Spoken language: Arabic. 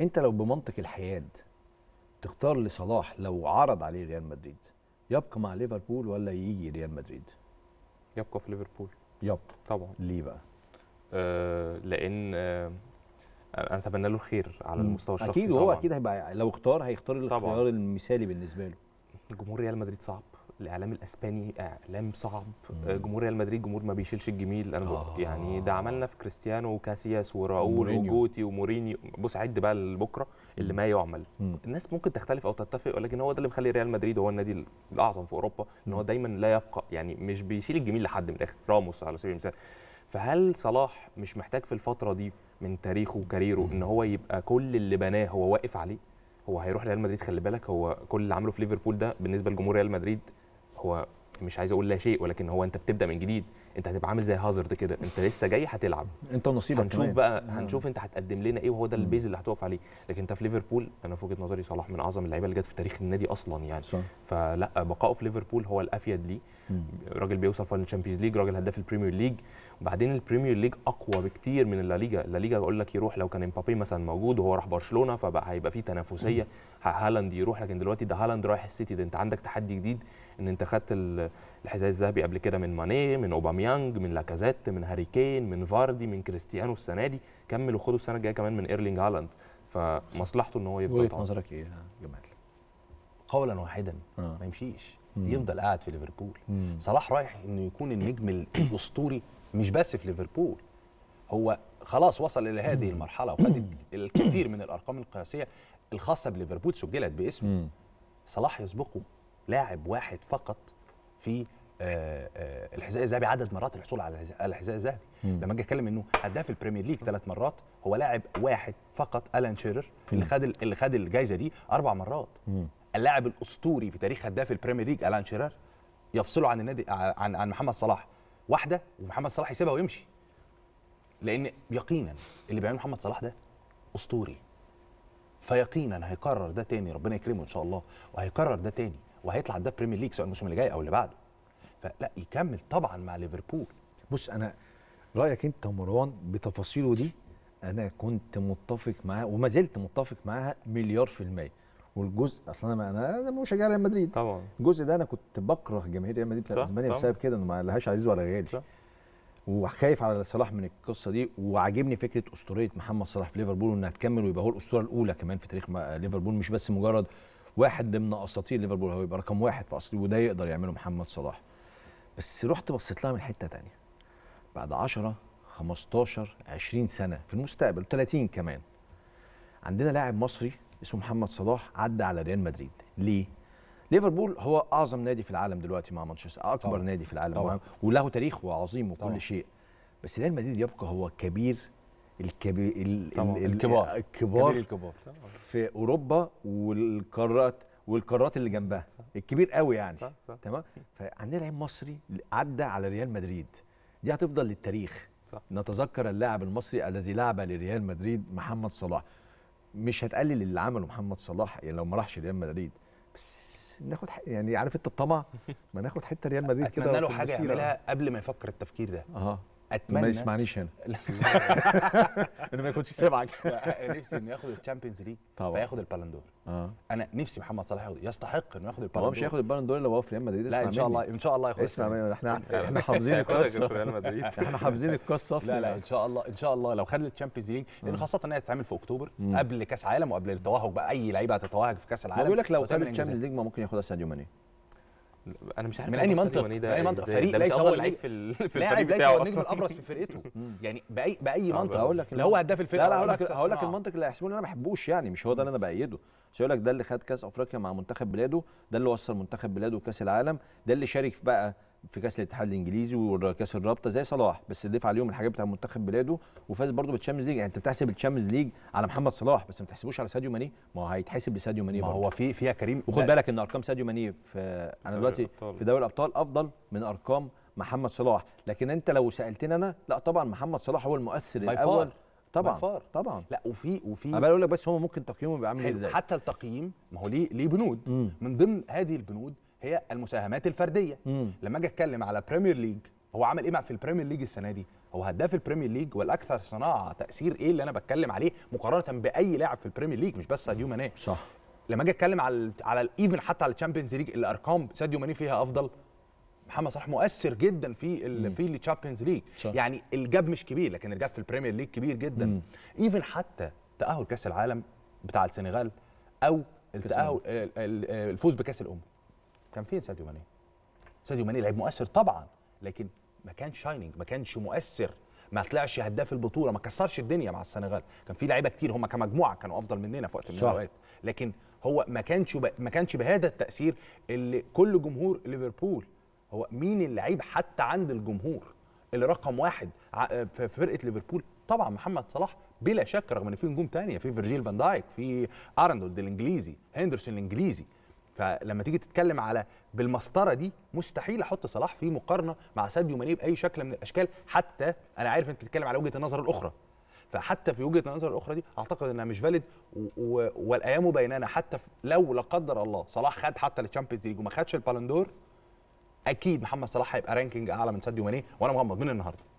انت لو بمنطق الحياد تختار لصلاح لو عرض عليه ريال مدريد يبقى مع ليفربول ولا يجي ريال مدريد؟ يبقى في ليفربول يبقى طبعا ليه بقى؟ آه لان آه انا اتمنى له الخير على المستوى الشخصي اكيد هو اكيد هيبقى لو اختار هيختار الاختيار المثالي بالنسبه له جمهور ريال مدريد صعب الاعلام الاسباني اعلام صعب آه، جمهور ريال مدريد جمهور ما بيشيلش الجميل انا آه. يعني ده عملنا في كريستيانو وكاسياس وراؤول وجوتي ومورينيو بص عد بقى لبكره اللي ما يعمل مم. الناس ممكن تختلف او تتفق ولكن هو ده اللي مخلي ريال مدريد هو النادي الاعظم في اوروبا ان هو دايما لا يبقى يعني مش بيشيل الجميل لحد من الاخر راموس على سبيل المثال فهل صلاح مش محتاج في الفتره دي من تاريخه وكاريره ان هو يبقى كل اللي بناه هو واقف عليه هو هيروح ريال مدريد خلي بالك هو كل اللي عمله في ليفربول ده بالنسبه لجمهور ريال مدريد هو مش عايز اقول لا شيء ولكن هو انت بتبدا من جديد انت هتبقى عامل زي هازارد كده انت لسه جاي هتلعب انت نصيبك هنشوف بقى نعم. هنشوف انت هتقدم لنا ايه وهو ده البيز اللي هتقف عليه لكن انت في ليفربول انا في وجهه نظري صلاح من اعظم اللعيبه اللي جت في تاريخ النادي اصلا يعني صح. فلا بقائه في ليفربول هو الافيد ليه راجل بيوصل في الشامبيونز ليج راجل هداف البريمير ليج وبعدين البريمير ليج اقوى بكتير من اللا ليجا اللا ليجا بقول لك يروح لو كان امبابي مثلا موجود وهو راح برشلونه فبقى هيبقى في تنافسيه هالاند يروح لكن دلوقتي ده هالاند رايح السيتي ده انت عندك تحدي جديد ان انت خدت الحذاء الذهبي قبل كده من ماني من اوباميانج من لاكازيت من هاري كين من فاردي من كريستيانو السنه دي كمل وخده السنه الجايه كمان من ايرلينج هالاند فمصلحته ان هو يفضل وجهه نظرك ايه يا جمال؟ قولا واحدا آه. ما يمشيش مم. يفضل قاعد في ليفربول صلاح رايح انه يكون النجم الاسطوري مش بس في ليفربول هو خلاص وصل الى هذه المرحله وخد الكثير من الارقام القياسيه الخاصه بليفربول سجلت باسمه صلاح يسبقه لاعب واحد فقط في آه، آه، الحذاء الذهبي عدد مرات الحصول على الحذاء الذهبي لما اجي اتكلم انه هداف البريمير ليج ثلاث مرات هو لاعب واحد فقط الان شيرر اللي خد اللي خد الجائزه دي اربع مرات مم. اللاعب الاسطوري في تاريخ هداف البريمير ليج الان شيرر يفصله عن النادي عن عن محمد صلاح واحده ومحمد صلاح يسيبها ويمشي لان يقينا اللي بيعمله محمد صلاح ده اسطوري فيقينا هيكرر ده تاني ربنا يكرمه ان شاء الله وهيكرر ده تاني وهيطلع ده بريمير ليج سواء الموسم اللي جاي او اللي بعده فلا يكمل طبعا مع ليفربول بص انا رايك انت مروان بتفاصيله دي انا كنت متفق معاه وما زلت متفق معاها مليار في الميه والجزء اصلا انا انا مشجع ريال مدريد طبعا الجزء ده انا كنت بكره جماهير ريال مدريد بتاعت اسبانيا بسبب كده انه ما لهاش عزيز ولا غالي صح. وخايف على صلاح من القصه دي وعاجبني فكره اسطوريه محمد صلاح في ليفربول وانها تكمل ويبقى هو الاسطوره الاولى كمان في تاريخ ليفربول مش بس مجرد واحد ضمن اساطير ليفربول هو يبقى رقم واحد في اساطير وده يقدر يعمله محمد صلاح بس رحت بصيت لها من حته تانية بعد 10 15 20 سنه في المستقبل 30 كمان عندنا لاعب مصري اسمه محمد صلاح عدى على ريال مدريد ليه ليفربول هو اعظم نادي في العالم دلوقتي مع مانشستر اكبر طبعا. نادي في العالم طبعا. وله تاريخ وعظيم وكل طبعا. شيء بس ريال مدريد يبقى هو كبير الكبي... ال... طبعا. ال... الكبار الكبار الكبار في اوروبا والقارات والقارات اللي جنبها صح. الكبير قوي يعني صح صح. تمام فعندنا لعيب مصري عدى على ريال مدريد دي هتفضل للتاريخ صح. نتذكر اللاعب المصري الذي لعب لريال مدريد محمد صلاح مش هتقلل اللي عمله محمد صلاح يعني لو ما راحش ريال مدريد بس ناخد حق يعني عارف انت الطمع ما ناخد حته ريال مدريد كده اتمنى له حاجه يعملها قبل ما يفكر التفكير ده اه اتمنى ما يسمعنيش هنا انه ما يكونش سامعك نفسي انه ياخد الشامبيونز ليج فياخد البالندور اه انا نفسي محمد صلاح ياخد يستحق انه ياخد البالندور هو مش هياخد البالندور لو هو في ريال مدريد لا ان شاء الله ان شاء الله ياخد اسمع احنا احنا حافظين القصه احنا حافظين القصه اصلا لا لا ان شاء الله ان شاء الله لو خد الشامبيونز ليج لان خاصه انها هتتعمل في اكتوبر قبل كاس عالم وقبل التوهج بقى اي لعيبه هتتوهج في كاس العالم بيقول لك لو خد الشامبيونز ليج ما ممكن ياخدها ساديو ماني انا مش عارف من اي منطق من اي منطق فريق ليس هو اللعيب في, الفريق بتاعه هو النجم الابرز في فرقته يعني باي باي آه، منطق هقول لك لا هو هداف الفرقه لا هقول لك هقول لك آه. المنطق اللي هيحسبوني انا ما بحبوش يعني مش هو ده اللي انا بايده بس هقول لك ده اللي خد كاس افريقيا مع منتخب بلاده ده اللي وصل منتخب بلاده كاس العالم ده اللي شارك بقى في كاس الاتحاد الانجليزي وكاس الرابطه زي صلاح بس ضيف عليهم الحاجات بتاع منتخب بلاده وفاز برده بالتشامبيونز ليج يعني انت بتحسب التشامبيونز ليج على محمد صلاح بس ما تحسبوش على ساديو ماني ما هو هيتحسب لساديو ماني ما برضه. هو في فيها كريم وخد بالك ان ارقام ساديو ماني في انا دلوقتي في دوري الابطال افضل من ارقام محمد صلاح لكن انت لو سالتني انا لا طبعا محمد صلاح هو المؤثر الاول طبعا بفار. طبعا لا وفي وفي انا بقول لك بس هو ممكن تقييمه بيبقى عامل ازاي حتى التقييم ما هو ليه ليه بنود مم. من ضمن هذه البنود هي المساهمات الفرديه مم. لما اجي اتكلم على بريمير ليج هو عمل ايه في البريمير ليج السنه دي هو هداف البريمير ليج والاكثر صناعه تاثير ايه اللي انا بتكلم عليه مقارنه باي لاعب في البريمير ليج مش بس ساديو ماني صح لما اجي اتكلم على على الايفن حتى على الشامبيونز ليج الارقام ساديو ماني فيها افضل محمد صلاح مؤثر جدا في في الشامبيونز ليج يعني الجاب مش كبير لكن الجاب في البريمير ليج كبير جدا ايفن حتى تاهل كاس العالم بتاع السنغال او التاهل الفوز بكاس الامم كان فين ساديو ماني ساديو ماني لعيب مؤثر طبعا لكن ما كانش شايننج ما كانش مؤثر ما طلعش هداف البطوله ما كسرش الدنيا مع السنغال كان في لعيبه كتير هم كمجموعه كانوا افضل مننا في وقت من الاوقات لكن هو ما كانش ب... ما كانش بهذا التاثير اللي كل جمهور ليفربول هو مين اللعيب حتى عند الجمهور اللي رقم واحد في فرقه ليفربول طبعا محمد صلاح بلا شك رغم ان في نجوم تانية في فيرجيل فان دايك في ارنولد الانجليزي هندرسون الانجليزي فلما تيجي تتكلم على بالمسطره دي مستحيل احط صلاح في مقارنه مع ساديو ماني باي شكل من الاشكال حتى انا عارف انت بتتكلم على وجهه النظر الاخرى فحتى في وجهه النظر الاخرى دي اعتقد انها مش فاليد والايام بيننا حتى لو لا قدر الله صلاح خد حتى الشامبيونز ليج وما خدش البالندور اكيد محمد صلاح هيبقى رانكينج اعلى من ساديو ماني وانا مغمض من النهارده